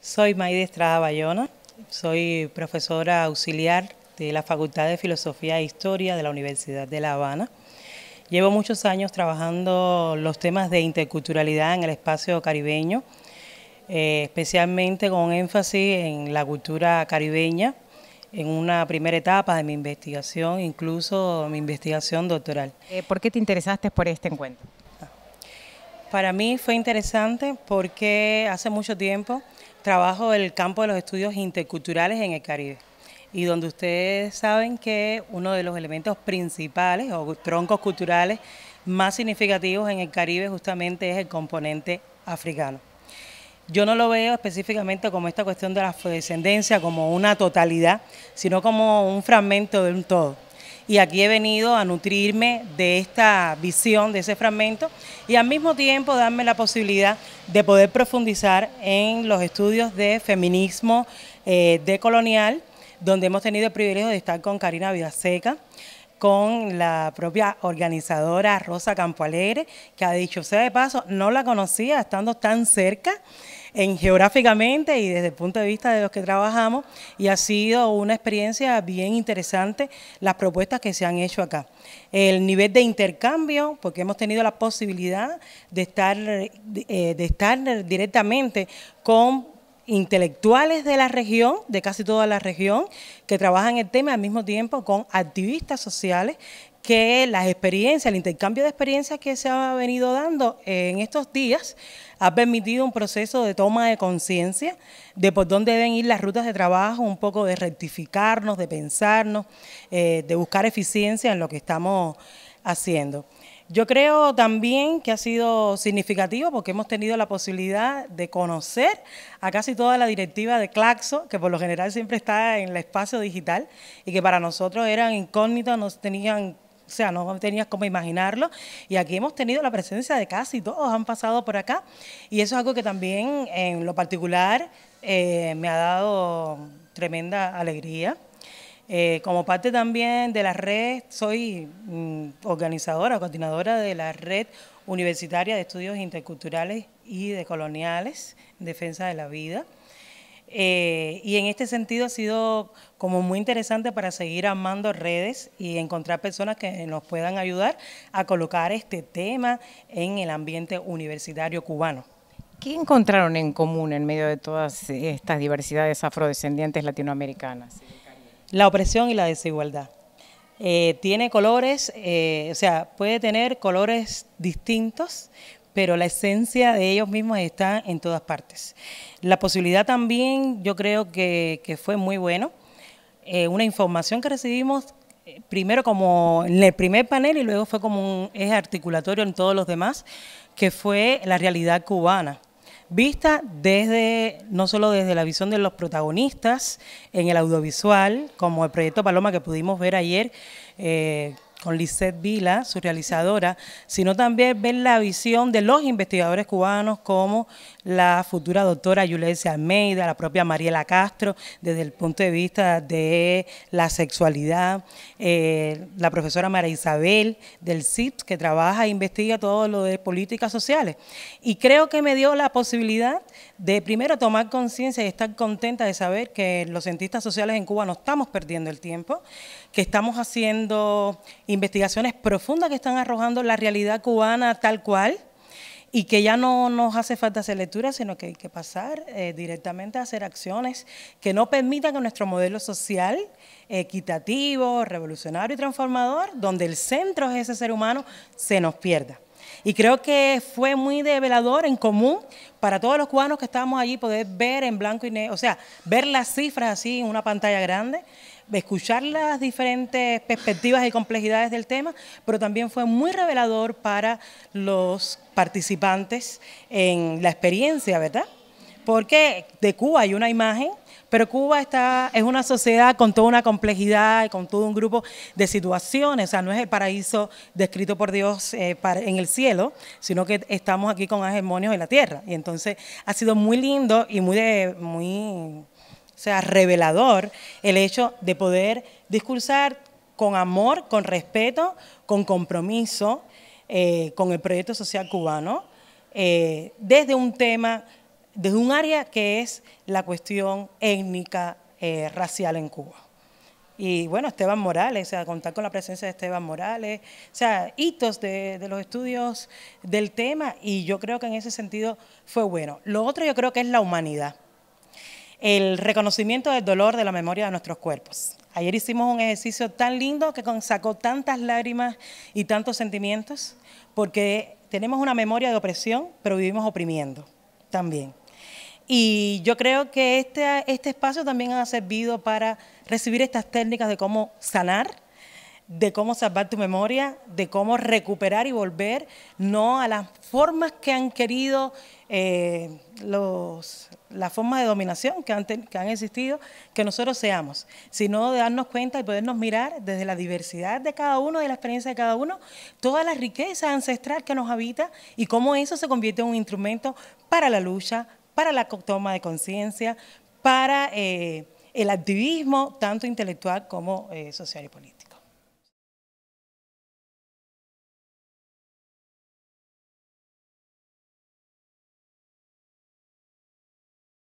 Soy Maide Estrada Bayona, soy profesora auxiliar de la Facultad de Filosofía e Historia de la Universidad de La Habana. Llevo muchos años trabajando los temas de interculturalidad en el espacio caribeño, eh, especialmente con énfasis en la cultura caribeña, en una primera etapa de mi investigación, incluso mi investigación doctoral. Eh, ¿Por qué te interesaste por este encuentro? Para mí fue interesante porque hace mucho tiempo trabajo el campo de los estudios interculturales en el Caribe y donde ustedes saben que uno de los elementos principales o troncos culturales más significativos en el Caribe justamente es el componente africano. Yo no lo veo específicamente como esta cuestión de la descendencia como una totalidad, sino como un fragmento de un todo y aquí he venido a nutrirme de esta visión, de ese fragmento y al mismo tiempo darme la posibilidad de poder profundizar en los estudios de feminismo eh, decolonial, donde hemos tenido el privilegio de estar con Karina Vidaseca, con la propia organizadora Rosa Campoalegre, que ha dicho, sea de paso, no la conocía estando tan cerca en, geográficamente y desde el punto de vista de los que trabajamos, y ha sido una experiencia bien interesante las propuestas que se han hecho acá. El nivel de intercambio, porque hemos tenido la posibilidad de estar, eh, de estar directamente con intelectuales de la región, de casi toda la región, que trabajan el tema al mismo tiempo con activistas sociales que las experiencias, el intercambio de experiencias que se ha venido dando en estos días ha permitido un proceso de toma de conciencia de por dónde deben ir las rutas de trabajo, un poco de rectificarnos, de pensarnos, eh, de buscar eficiencia en lo que estamos haciendo. Yo creo también que ha sido significativo porque hemos tenido la posibilidad de conocer a casi toda la directiva de Claxo, que por lo general siempre está en el espacio digital y que para nosotros eran incógnitos, nos tenían o sea, no tenías cómo imaginarlo. Y aquí hemos tenido la presencia de casi todos, han pasado por acá. Y eso es algo que también en lo particular eh, me ha dado tremenda alegría. Eh, como parte también de la red, soy mm, organizadora, coordinadora de la red universitaria de estudios interculturales y de coloniales defensa de la vida. Eh, y en este sentido ha sido como muy interesante para seguir armando redes y encontrar personas que nos puedan ayudar a colocar este tema en el ambiente universitario cubano. ¿Qué encontraron en común en medio de todas estas diversidades afrodescendientes latinoamericanas? La opresión y la desigualdad. Eh, tiene colores, eh, o sea, puede tener colores distintos, pero la esencia de ellos mismos está en todas partes. La posibilidad también, yo creo que, fue muy bueno. Eh, una información que recibimos primero como en el primer panel y luego fue como un eje articulatorio en todos los demás, que fue la realidad cubana vista desde, no solo desde la visión de los protagonistas en el audiovisual, como el proyecto Paloma que pudimos ver ayer eh, con Lisette Vila, su realizadora, sino también ver la visión de los investigadores cubanos como la futura doctora Yulesia Almeida, la propia Mariela Castro, desde el punto de vista de la sexualidad, eh, la profesora María Isabel del CIPS, que trabaja e investiga todo lo de políticas sociales. Y creo que me dio la posibilidad de primero tomar conciencia y estar contenta de saber que los cientistas sociales en Cuba no estamos perdiendo el tiempo, que estamos haciendo investigaciones profundas que están arrojando la realidad cubana tal cual y que ya no nos hace falta hacer lectura, sino que hay que pasar eh, directamente a hacer acciones que no permitan que nuestro modelo social equitativo, revolucionario y transformador, donde el centro es ese ser humano, se nos pierda. Y creo que fue muy revelador en común para todos los cubanos que estábamos allí poder ver en blanco y negro, o sea, ver las cifras así en una pantalla grande escuchar las diferentes perspectivas y complejidades del tema, pero también fue muy revelador para los participantes en la experiencia, ¿verdad? porque de Cuba hay una imagen, pero Cuba está, es una sociedad con toda una complejidad con todo un grupo de situaciones. O sea, no es el paraíso descrito por Dios eh, en el cielo, sino que estamos aquí con hegemonios en la tierra. Y entonces ha sido muy lindo y muy, muy sea, revelador el hecho de poder discursar con amor, con respeto, con compromiso eh, con el proyecto social cubano, eh, desde un tema desde un área que es la cuestión étnica, eh, racial en Cuba. Y bueno, Esteban Morales, o sea, contar con la presencia de Esteban Morales, o sea, hitos de, de los estudios del tema y yo creo que en ese sentido fue bueno. Lo otro yo creo que es la humanidad, el reconocimiento del dolor de la memoria de nuestros cuerpos. Ayer hicimos un ejercicio tan lindo que sacó tantas lágrimas y tantos sentimientos, porque tenemos una memoria de opresión, pero vivimos oprimiendo también. Y yo creo que este, este, espacio también ha servido para recibir estas técnicas de cómo sanar, de cómo salvar tu memoria, de cómo recuperar y volver, no a las formas que han querido, eh, los, las formas de dominación que han, que han existido, que nosotros seamos, sino de darnos cuenta y podernos mirar desde la diversidad de cada uno, de la experiencia de cada uno, toda la riqueza ancestral que nos habita y cómo eso se convierte en un instrumento para la lucha, para la toma de conciencia, para eh, el activismo, tanto intelectual como eh, social y político.